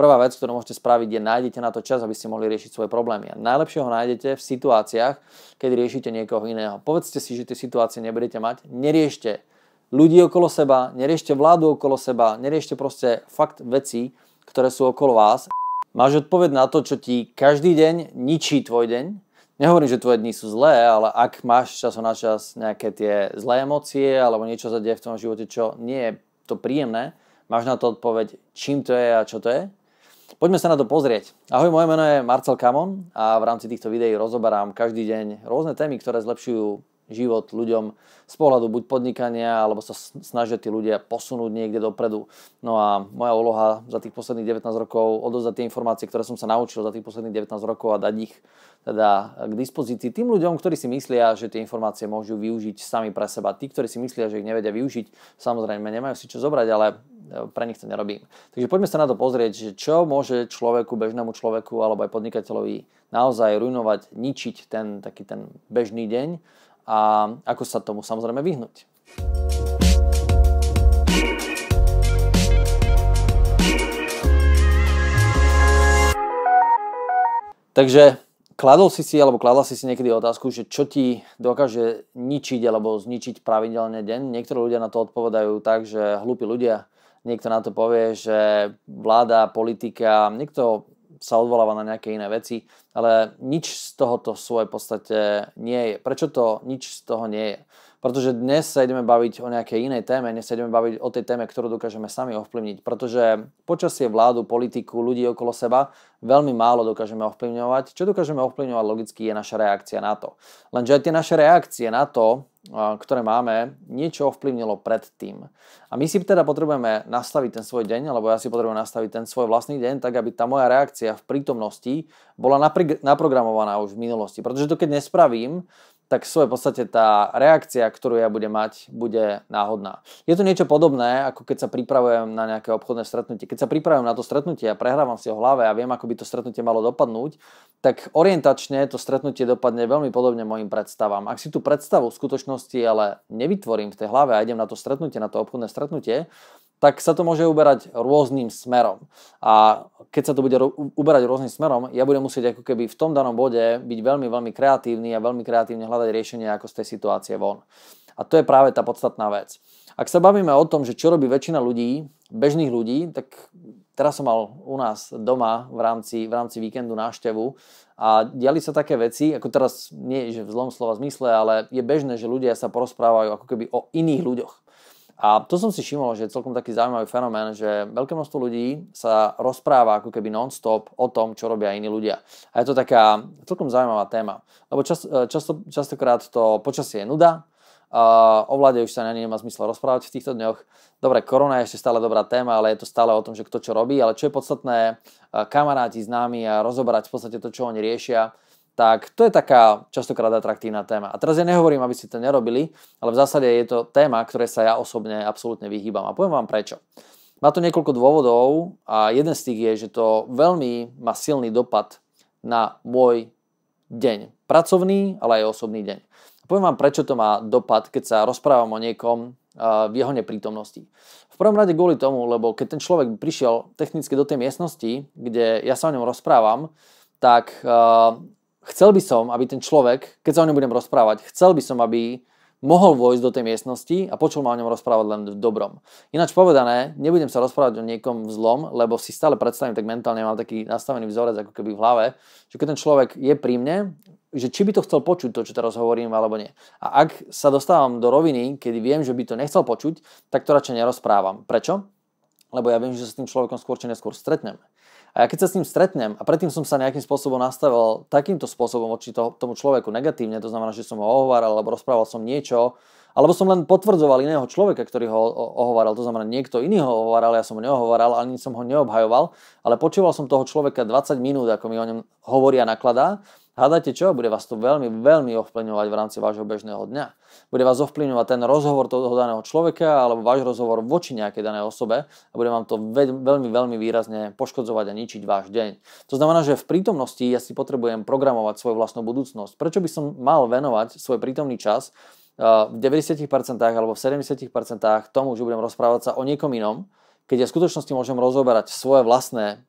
Prvá vec, ktorú môžete spraviť, je nájdete na to čas, aby ste mohli riešiť svoje problémy. A najlepšie ho nájdete v situáciách, keď riešite niekoho iného. Povedzte si, že tie situácie nebudete mať, neriešte ľudí okolo seba, neriešte vládu okolo seba, neriešte proste fakt veci, ktoré sú okolo vás. Máš odpoveď na to, čo ti každý deň ničí tvoj deň, Nehovorím, že tvoje dni sú zlé, ale ak máš čas na čas nejaké tie zlé emócie alebo niečo sa deje v tom živote, čo nie je to príjemné, máš na to odpoveď, čím to je a čo to je? Poďme sa na to pozrieť. Ahoj, moje meno je Marcel Kamon a v rámci týchto videí rozoberám každý deň rôzne témy, ktoré zlepšujú život ľuďom z pohľadu buď podnikania, alebo sa snažia tí ľudia posunúť niekde dopredu. No a moja úloha za tých posledných 19 rokov odozdať tie informácie, ktoré som sa naučil za tých posledných 19 rokov a dať ich teda k dispozícii tým ľuďom, ktorí si myslia, že tie informácie môžu využiť sami pre seba. Tí, ktorí si myslia, že ich nevedia využiť, samozrejme nemajú si čo zobrať, ale pre nich to nerobím. Takže poďme sa na to pozrieť, že čo môže človeku, bežnému človeku alebo aj podnikateľovi naozaj ruinovať, ničiť ten taký ten bežný deň a ako sa tomu samozrejme vyhnúť. Takže kladol si si alebo kladla si si niekedy otázku, že čo ti dokáže ničiť alebo zničiť pravidelne deň. Niektorí ľudia na to odpovedajú tak, že hlúpi ľudia niekto na to povie, že vláda, politika, niekto sa odvoláva na nejaké iné veci ale nič z tohoto v svojej podstate nie je. Prečo to nič z toho nie je? Pretože dnes sa ideme baviť o nejakej inej téme, dnes sa ideme baviť o tej téme, ktorú dokážeme sami ovplyvniť. Pretože počasie, vládu, politiku, ľudí okolo seba veľmi málo dokážeme ovplyvňovať. Čo dokážeme ovplyvňovať logicky je naša reakcia na to. Lenže aj tie naše reakcie na to, ktoré máme, niečo ovplyvnilo predtým. A my si teda potrebujeme nastaviť ten svoj deň, alebo ja si potrebujem nastaviť ten svoj vlastný deň, tak aby tá moja reakcia v prítomnosti bola napríklad naprogramovaná už v minulosti. Pretože to keď nespravím, tak v podstate tá reakcia, ktorú ja budem mať, bude náhodná. Je to niečo podobné, ako keď sa pripravujem na nejaké obchodné stretnutie. Keď sa pripravujem na to stretnutie a prehrávam si ho v hlave a viem, ako by to stretnutie malo dopadnúť, tak orientačne to stretnutie dopadne veľmi podobne mojim predstavám. Ak si tú predstavu v skutočnosti ale nevytvorím v tej hlave a idem na to stretnutie, na to obchodné stretnutie, tak sa to môže uberať rôznym smerom. A keď sa to bude uberať rôznym smerom, ja budem musieť ako keby v tom danom bode byť veľmi, veľmi kreatívny a veľmi kreatívne hľadať riešenie ako z tej situácie von. A to je práve tá podstatná vec. Ak sa bavíme o tom, že čo robí väčšina ľudí, bežných ľudí, tak teraz som mal u nás doma v rámci, v rámci víkendu návštevu a diali sa také veci, ako teraz nie že v zlom slova zmysle, ale je bežné, že ľudia sa porozprávajú ako keby o iných ľuďoch. A to som si všimol, že je celkom taký zaujímavý fenomén, že veľké množstvo ľudí sa rozpráva ako keby non-stop o tom, čo robia iní ľudia. A je to taká celkom zaujímavá téma. Lebo čas, e, často, častokrát to počasie je nuda, Uh, o vláde už sa na nemá zmysel rozprávať v týchto dňoch. Dobre, korona je ešte stále dobrá téma, ale je to stále o tom, že kto čo robí, ale čo je podstatné, uh, kamaráti, námi a rozobrať v podstate to, čo oni riešia tak to je taká častokrát atraktívna téma. A teraz ja nehovorím, aby ste to nerobili, ale v zásade je to téma, ktoré sa ja osobne absolútne vyhýbam. A poviem vám prečo. Má to niekoľko dôvodov a jeden z tých je, že to veľmi má silný dopad na môj deň. Pracovný, ale aj osobný deň. A poviem vám, prečo to má dopad, keď sa rozprávam o niekom v jeho neprítomnosti. V prvom rade kvôli tomu, lebo keď ten človek prišiel technicky do tej miestnosti, kde ja sa o ňom rozprávam, tak chcel by som, aby ten človek, keď sa o ňom budem rozprávať, chcel by som, aby mohol vojsť do tej miestnosti a počul ma o ňom rozprávať len v dobrom. Ináč povedané, nebudem sa rozprávať o niekom v zlom, lebo si stále predstavím, tak mentálne mám taký nastavený vzorec ako keby v hlave, že keď ten človek je pri mne, že či by to chcel počuť, to, čo teraz hovorím, alebo nie. A ak sa dostávam do roviny, kedy viem, že by to nechcel počuť, tak to radšej nerozprávam. Prečo? Lebo ja viem, že sa s tým človekom skôr či neskôr stretnem. A ja keď sa s ním stretnem a predtým som sa nejakým spôsobom nastavil takýmto spôsobom voči to, tomu človeku negatívne, to znamená, že som ho ohováral alebo rozprával som niečo, alebo som len potvrdzoval iného človeka, ktorý ho ohováral, to znamená niekto iný ho ohováral, ja som ho neohováral, ani som ho neobhajoval, ale počúval som toho človeka 20 minút, ako mi o ňom hovoria a nakladá Hádajte čo? Bude vás to veľmi, veľmi ovplyvňovať v rámci vášho bežného dňa. Bude vás ovplyvňovať ten rozhovor toho daného človeka alebo váš rozhovor voči nejakej danej osobe a bude vám to veľmi, veľmi výrazne poškodzovať a ničiť váš deň. To znamená, že v prítomnosti ja si potrebujem programovať svoju vlastnú budúcnosť. Prečo by som mal venovať svoj prítomný čas eh, v 90% alebo v 70% tomu, že budem rozprávať sa o niekom inom, keď ja v skutočnosti môžem rozoberať svoje vlastné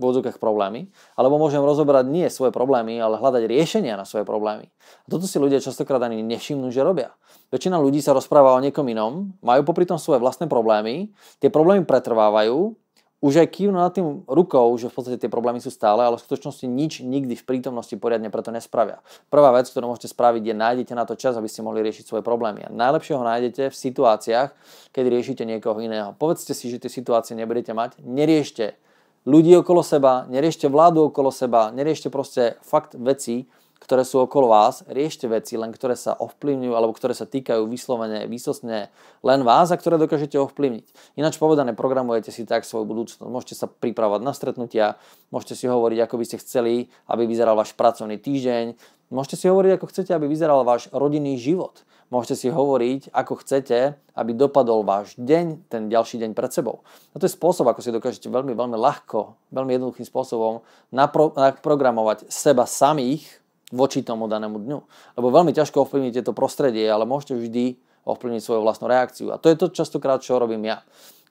v odzokách problémy, alebo môžem rozobrať nie svoje problémy, ale hľadať riešenia na svoje problémy. A toto si ľudia častokrát ani nevšimnú, že robia. Väčšina ľudí sa rozpráva o niekom inom, majú popri tom svoje vlastné problémy, tie problémy pretrvávajú, už aj kývnu nad tým rukou, že v podstate tie problémy sú stále, ale v skutočnosti nič nikdy v prítomnosti poriadne preto nespravia. Prvá vec, ktorú môžete spraviť, je nájdete na to čas, aby ste mohli riešiť svoje problémy. A najlepšie ho nájdete v situáciách, keď riešite niekoho iného. Povedzte si, že tie situácie nebudete mať, neriešte ľudí okolo seba, neriešte vládu okolo seba, neriešte proste fakt veci, ktoré sú okolo vás, riešte veci, len ktoré sa ovplyvňujú alebo ktoré sa týkajú vyslovene, výsostne len vás a ktoré dokážete ovplyvniť. Ináč povedané, programujete si tak svoju budúcnosť. Môžete sa pripravovať na stretnutia, môžete si hovoriť, ako by ste chceli, aby vyzeral váš pracovný týždeň, môžete si hovoriť, ako chcete, aby vyzeral váš rodinný život. Môžete si hovoriť, ako chcete, aby dopadol váš deň, ten ďalší deň pred sebou. A to je spôsob, ako si dokážete veľmi, veľmi ľahko, veľmi jednoduchým spôsobom naprogramovať seba samých voči tomu danému dňu. Lebo veľmi ťažko ovplyvniť to prostredie, ale môžete vždy ovplyvniť svoju vlastnú reakciu. A to je to častokrát, čo robím ja.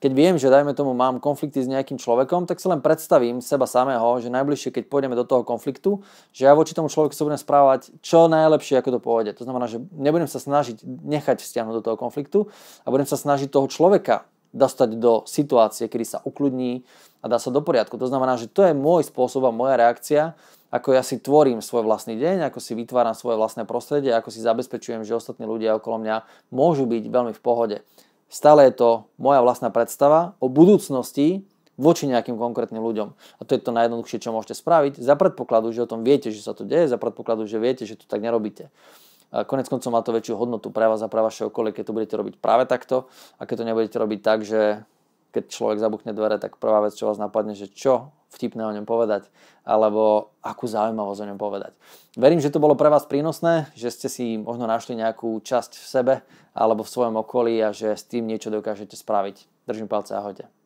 Keď viem, že dajme tomu mám konflikty s nejakým človekom, tak si len predstavím seba samého, že najbližšie, keď pôjdeme do toho konfliktu, že ja voči tomu človeku sa budem správať čo najlepšie, ako to pôjde. To znamená, že nebudem sa snažiť nechať stiahnuť do toho konfliktu a budem sa snažiť toho človeka dostať do situácie, kedy sa ukludní a dá sa do poriadku. To znamená, že to je môj spôsob a moja reakcia ako ja si tvorím svoj vlastný deň, ako si vytváram svoje vlastné prostredie, ako si zabezpečujem, že ostatní ľudia okolo mňa môžu byť veľmi v pohode. Stále je to moja vlastná predstava o budúcnosti voči nejakým konkrétnym ľuďom. A to je to najjednoduchšie, čo môžete spraviť, za predpokladu, že o tom viete, že sa to deje, za predpokladu, že viete, že to tak nerobíte. Konec koncov má to väčšiu hodnotu pre vás a pre vaše okolie, keď to budete robiť práve takto a keď to nebudete robiť tak, že keď človek zabuchne dvere, tak prvá vec, čo vás napadne, že čo vtipné o ňom povedať, alebo akú zaujímavosť o ňom povedať. Verím, že to bolo pre vás prínosné, že ste si možno našli nejakú časť v sebe alebo v svojom okolí a že s tým niečo dokážete spraviť. Držím palce, ahojte.